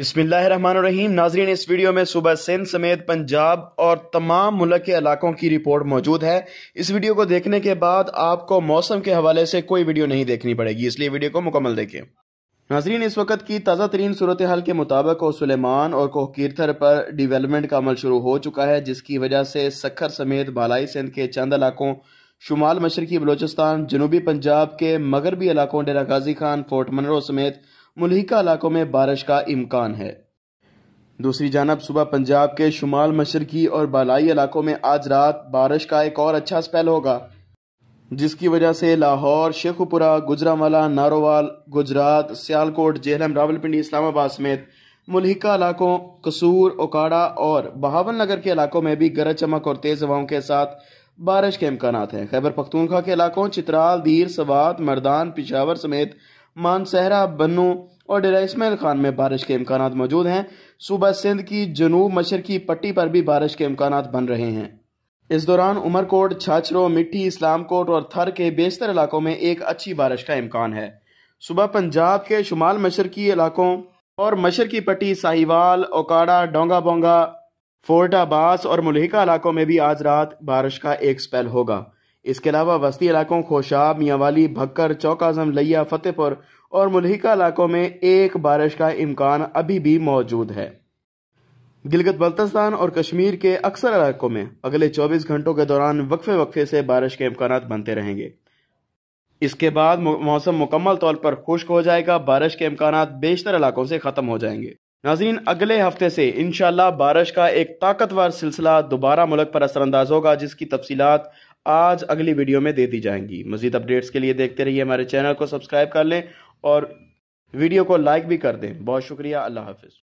बिस्मिल्लाम नाजरीन इस वीडियो में सुबह सिंध समेत पंजाब और तमाम मुल्क के इलाकों की रिपोर्ट मौजूद है इस वीडियो को देखने के बाद आपको मौसम के हवाले से कोई वीडियो नहीं देखनी पड़ेगी इसलिए वीडियो को मुकम्मल देखें नाजरीन इस वक्त की ताज़ा तरीन सूरत हाल के मुताबिक और सलेमान और कोहकीर्थर पर डिवेलपमेंट का अमल शुरू हो चुका है जिसकी वजह से सखर समेत बालाई सिंध के चंद इलाकों शुमाल मशरकी बलोचिस्तान जनूबी पंजाब के मगरबी इलाकों डेरा गाजी खान फोर्ट मनरो समेत मुलहिका इलाकों में बारिश का इम्कान है दूसरी जानब सुबह पंजाब के शुमाल मशरकी और बालाई इलाकों में आज रात बारिश का एक और अच्छा स्पेल होगा जिसकी वजह से लाहौर शेखुपुरा गुजरावाला नारोवाल गुजरात सियालकोट जेहलम रावलपिंडी इस्लामाबाद समेत मुलहिका इलाकों कसूर ओकाड़ा और बहावन नगर के इलाकों में भी गरज चमक और तेज़ हवाओं के साथ बारिश के इम्कान हैं खैबर पख्तूनखा के इलाकों चित्राल दीर सवात मर्दान पिशावर समेत मानसहरा बनू और डेरा इसमाइल खान में बारिश के इम्कान मौजूद हैं सूबा सिंध की जनूब मशरकी पट्टी पर भी बारिश के इम्कान बन रहे हैं इस दौरान उमरकोट छाछरों मिट्टी इस्लामकोट और थर के बेशतर इलाकों में एक अच्छी बारिश का इम्कान है सुबह पंजाब के शुमाल मशरकी इलाकों और मशरकी पट्टी साहिवाल ओकाड़ा डोंगा बोंगा फोर्टाबास आबास और मुलहिका इलाकों में भी आज रात बारिश का एक स्पेल होगा इसके अलावा वस्ती इलाकों खोशाब मियावाली भक्कर चौक आजम लिया फतेहपुर और मुलहिका इलाकों में एक बारिश का इम्कान अभी भी मौजूद है गिलगत बल्तिस्तान और कश्मीर के अक्सर इलाकों में अगले 24 घंटों के दौरान वक्फे वक्फे से बारिश के इम्कान बनते रहेंगे इसके बाद मौसम मुकम्मल तौर पर खुश्क हो जाएगा बारिश के इम्कान बेशतर इलाकों से ख़त्म हो जाएंगे नाजीन अगले हफ्ते से इनशाला बारिश का एक ताकतवर सिलसिला दोबारा मुल्क पर असरअंदाज होगा जिसकी तफसीत आज अगली वीडियो में दे दी जाएंगी मजीद अपडेट्स के लिए देखते रहिए हमारे चैनल को सब्सक्राइब कर लें और वीडियो को लाइक भी कर दें बहुत शुक्रिया अल्लाह हाफिज़